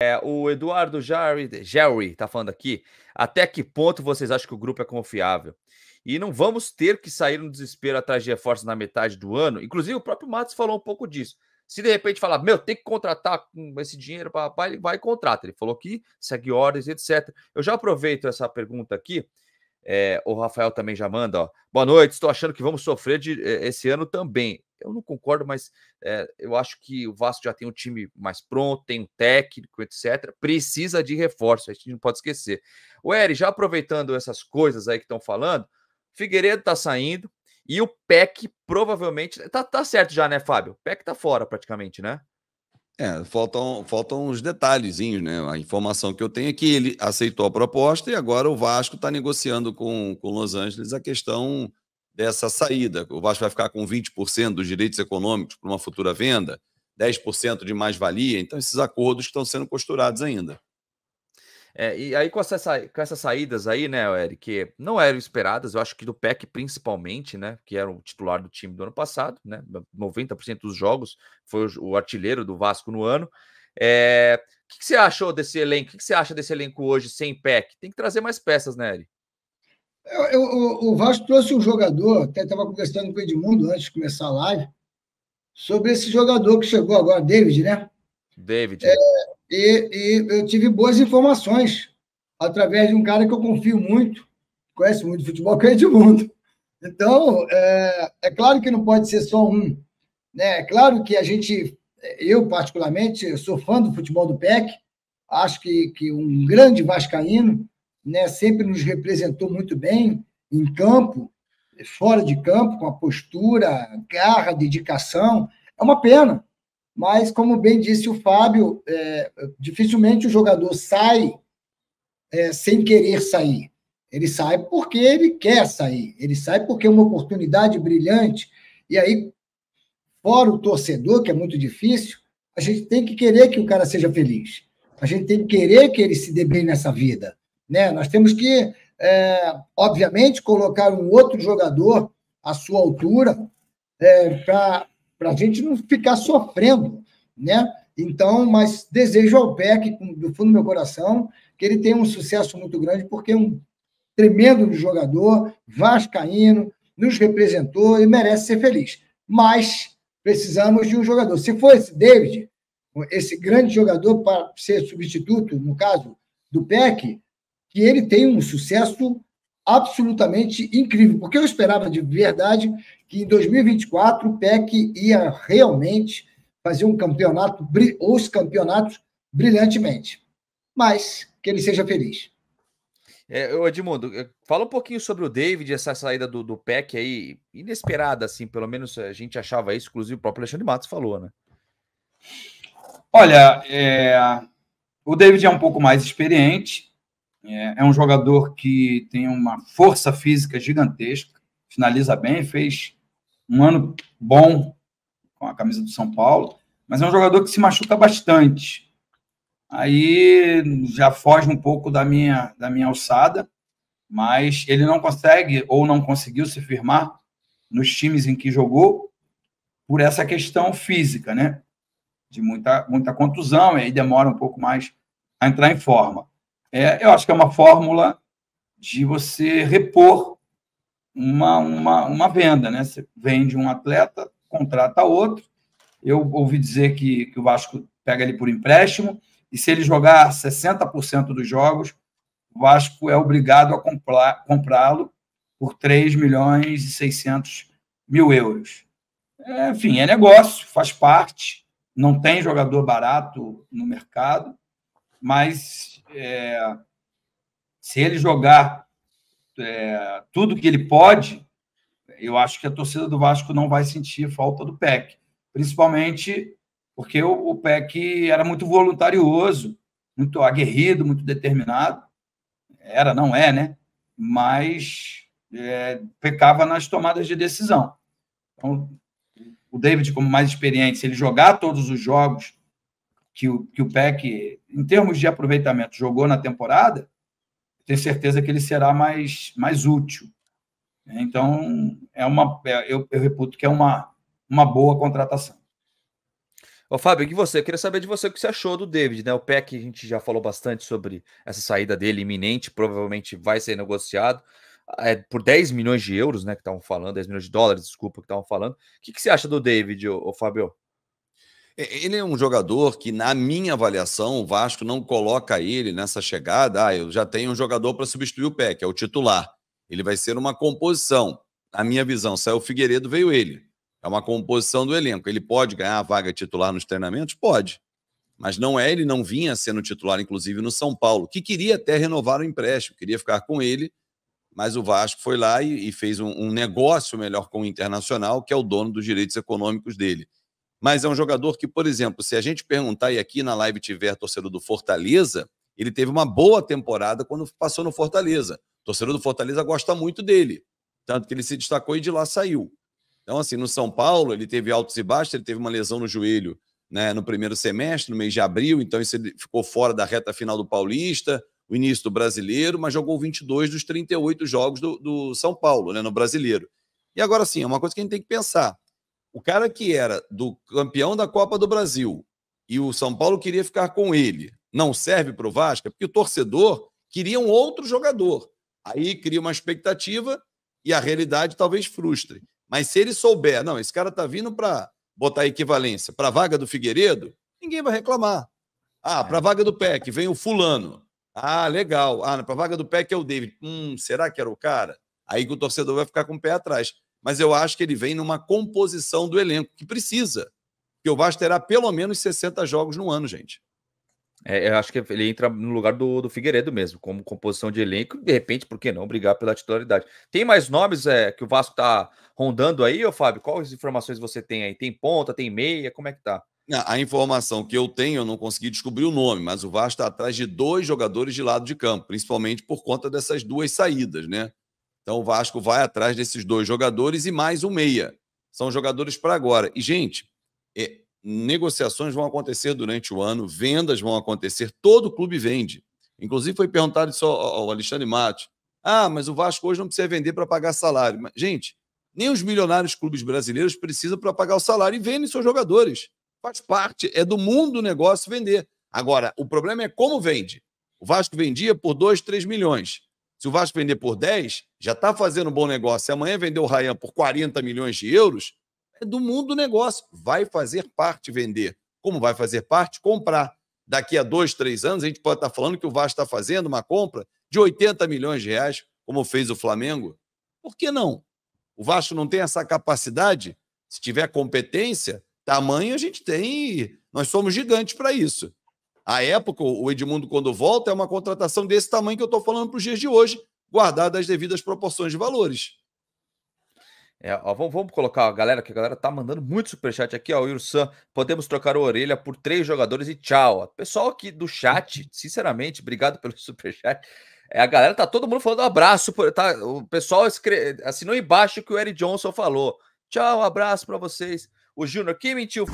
É, o Eduardo Jerry, Jerry tá falando aqui. Até que ponto vocês acham que o grupo é confiável? E não vamos ter que sair no desespero atrás de reforços na metade do ano. Inclusive, o próprio Matos falou um pouco disso. Se de repente falar, meu, tem que contratar com esse dinheiro, papai, ele vai e contrata. Ele falou que segue ordens, etc. Eu já aproveito essa pergunta aqui. É, o Rafael também já manda, ó. Boa noite, estou achando que vamos sofrer de, eh, esse ano também. Eu não concordo, mas é, eu acho que o Vasco já tem um time mais pronto, tem um técnico, etc. Precisa de reforço, a gente não pode esquecer. O Eri, já aproveitando essas coisas aí que estão falando, Figueiredo está saindo e o PEC provavelmente. Tá, tá certo já, né, Fábio? O PEC está fora praticamente, né? É, faltam, faltam uns detalhezinhos, né? A informação que eu tenho é que ele aceitou a proposta e agora o Vasco está negociando com, com Los Angeles a questão dessa saída. O Vasco vai ficar com 20% dos direitos econômicos para uma futura venda, 10% de mais-valia. Então, esses acordos estão sendo costurados ainda. É, e aí, com, essa, com essas saídas aí, né, Eric, que não eram esperadas, eu acho que do PEC principalmente, né, que era o titular do time do ano passado, né, 90% dos jogos, foi o, artilheiro do Vasco no ano. É, o que, que, você achou desse elenco? O que, que, você acha desse elenco hoje sem PEC? Tem que trazer mais peças, né, Eric? Eu, eu, o Vasco trouxe um jogador, até estava conversando com o Edmundo antes de começar a live, sobre esse jogador que chegou agora, David, né? David. É, e, e, eu tive boas informações através de um cara que eu confio muito, conhece muito futebol, que é Edmundo. Então, é, é claro que não pode ser só um. Né? É claro que a gente, eu particularmente, sou fã do futebol do PEC, acho que, que um grande vascaíno, né, sempre nos representou muito bem em campo, fora de campo, com a postura, garra, dedicação. É uma pena, mas como bem disse o Fábio, é, dificilmente o jogador sai é, sem querer sair. Ele sai porque ele quer sair, ele sai porque é uma oportunidade brilhante. E aí, fora o torcedor, que é muito difícil, a gente tem que querer que o cara seja feliz. A gente tem que querer que ele se dê bem nessa vida. Né? Nós temos que, é, obviamente, colocar um outro jogador à sua altura é, para a gente não ficar sofrendo. Né? Então, mas desejo ao PEC, do fundo do meu coração, que ele tenha um sucesso muito grande, porque é um tremendo jogador, vascaíno, nos representou e merece ser feliz. Mas precisamos de um jogador. Se for esse David, esse grande jogador para ser substituto, no caso do PEC, que ele tem um sucesso absolutamente incrível, porque eu esperava de verdade que em 2024 o PEC ia realmente fazer um campeonato, os campeonatos, brilhantemente. Mas que ele seja feliz. É, Edmundo, eh, fala um pouquinho sobre o David, essa saída do, do PEC aí, inesperada, assim, pelo menos a gente achava isso, inclusive o próprio Alexandre Matos falou, né? Olha, é, o David é um pouco mais experiente, é, é, um jogador que tem uma força física gigantesca, finaliza bem, fez um ano bom com a camisa do São Paulo, mas é um jogador que se machuca bastante. Aí já foge um pouco da minha, da minha alçada, mas ele não consegue ou não conseguiu se firmar nos times em que jogou por essa questão física, né? De muita, muita contusão, e aí demora um pouco mais a entrar em forma. É, eu acho que é uma fórmula de você repor uma, uma, uma venda, né? Você vende um atleta, contrata outro. Eu ouvi dizer que, que o Vasco pega ele por empréstimo, e se ele jogar 60% dos jogos, o Vasco é obrigado a comprá-lo por 3 milhões e 600 mil euros. É, enfim, é negócio, faz parte, não tem jogador barato no mercado, mas é, se ele jogar é, tudo que ele pode, eu acho que a torcida do Vasco não vai sentir falta do PEC, principalmente porque o, o PEC era muito voluntarioso, muito aguerrido, muito determinado. Era, não é, né? Mas é, pecava nas tomadas de decisão. Então, o David, como mais experiente, se ele jogar todos os jogos que o, que o PEC, em termos de aproveitamento, jogou na temporada, tenho certeza que ele será mais, mais útil. Então, é uma, é, eu, eu reputo que é uma, uma boa contratação. Ô, Fábio, que você? Eu queria saber de você o que você achou do David, né? O PEC, a gente já falou bastante sobre essa saída dele iminente, provavelmente vai ser negociado é, por 10 milhões de euros, né? Que estavam falando, 10 milhões de dólares, desculpa, que estavam falando. O que, que você acha do David, ô, ô Fábio? É, é, ele é um jogador que, na minha avaliação, o Vasco não coloca ele nessa chegada. Ah, eu já tenho um jogador para substituir o Pé, que é o titular. Ele vai ser uma composição. Na minha visão, saiu o Figueiredo, veio ele. É uma composição do elenco. Ele pode ganhar a vaga titular nos treinamentos? Pode. Mas não é, ele não vinha sendo titular, inclusive, no São Paulo, que queria até renovar o empréstimo, queria ficar com ele, mas o Vasco foi lá e, e fez um, um negócio melhor com o Internacional, que é o dono dos direitos econômicos dele mas é um jogador que, por exemplo, se a gente perguntar e aqui na live tiver torcedor do Fortaleza, ele teve uma boa temporada quando passou no Fortaleza. torcedor do Fortaleza gosta muito dele, tanto que ele se destacou e de lá saiu. Então, assim, no São Paulo, ele teve altos e baixos, ele teve uma lesão no joelho né, no primeiro semestre, no mês de abril, então isso ele ficou fora da reta final do Paulista, o início do Brasileiro, mas jogou 22 dos 38 jogos do, do São Paulo, né, no Brasileiro. E agora sim, é uma coisa que a gente tem que pensar. O cara que era do campeão da Copa do Brasil e o São Paulo queria ficar com ele, não serve para o Vasco, é porque o torcedor queria um outro jogador. Aí cria uma expectativa e a realidade talvez frustre. Mas se ele souber, não, esse cara está vindo para botar equivalência para a vaga do Figueiredo, ninguém vai reclamar. Ah, para a é. vaga do PEC vem o fulano. Ah, legal. Ah, para a vaga do PEC é o David. Hum, será que era o cara? Aí que o torcedor vai ficar com o pé atrás mas eu acho que ele vem numa composição do elenco que precisa. Que o Vasco terá pelo menos 60 jogos no ano, gente. É, eu acho que ele entra no lugar do, do Figueiredo mesmo, como composição de elenco. De repente, por que não brigar pela titularidade? Tem mais nomes é, que o Vasco está rondando aí, ô Fábio? Quais informações você tem aí? Tem ponta, tem meia? Como é que tá? A informação que eu tenho, eu não consegui descobrir o nome, mas o Vasco está atrás de dois jogadores de lado de campo, principalmente por conta dessas duas saídas, né? Então o Vasco vai atrás desses dois jogadores e mais um meia. São jogadores para agora. E, gente, é, negociações vão acontecer durante o ano, vendas vão acontecer, todo clube vende. Inclusive foi perguntado isso ao Alexandre Matos. Ah, mas o Vasco hoje não precisa vender para pagar salário. Mas, gente, nem os milionários clubes brasileiros precisam para pagar o salário e vendem seus jogadores. Faz parte, é do mundo negócio vender. Agora, o problema é como vende. O Vasco vendia por 2, 3 milhões. Se o Vasco vender por 10, já está fazendo um bom negócio, e amanhã vender o Ryan por 40 milhões de euros, é do mundo negócio. Vai fazer parte vender. Como vai fazer parte? Comprar. Daqui a dois, três anos, a gente pode estar tá falando que o Vasco está fazendo uma compra de 80 milhões de reais, como fez o Flamengo. Por que não? O Vasco não tem essa capacidade? Se tiver competência, tamanho a gente tem. Nós somos gigantes para isso. A época, o Edmundo, quando volta, é uma contratação desse tamanho que eu estou falando para os dias de hoje, guardado as devidas proporções de valores. É, ó, vamos, vamos, colocar a galera, que a galera tá mandando muito superchat aqui, ó. O Irsan, podemos trocar a orelha por três jogadores e tchau. Pessoal aqui do chat, sinceramente, obrigado pelo superchat. É, a galera tá todo mundo falando abraço. Tá, o pessoal assinou embaixo o que o Eric Johnson falou. Tchau, abraço para vocês. O Júnior, quem mentiu?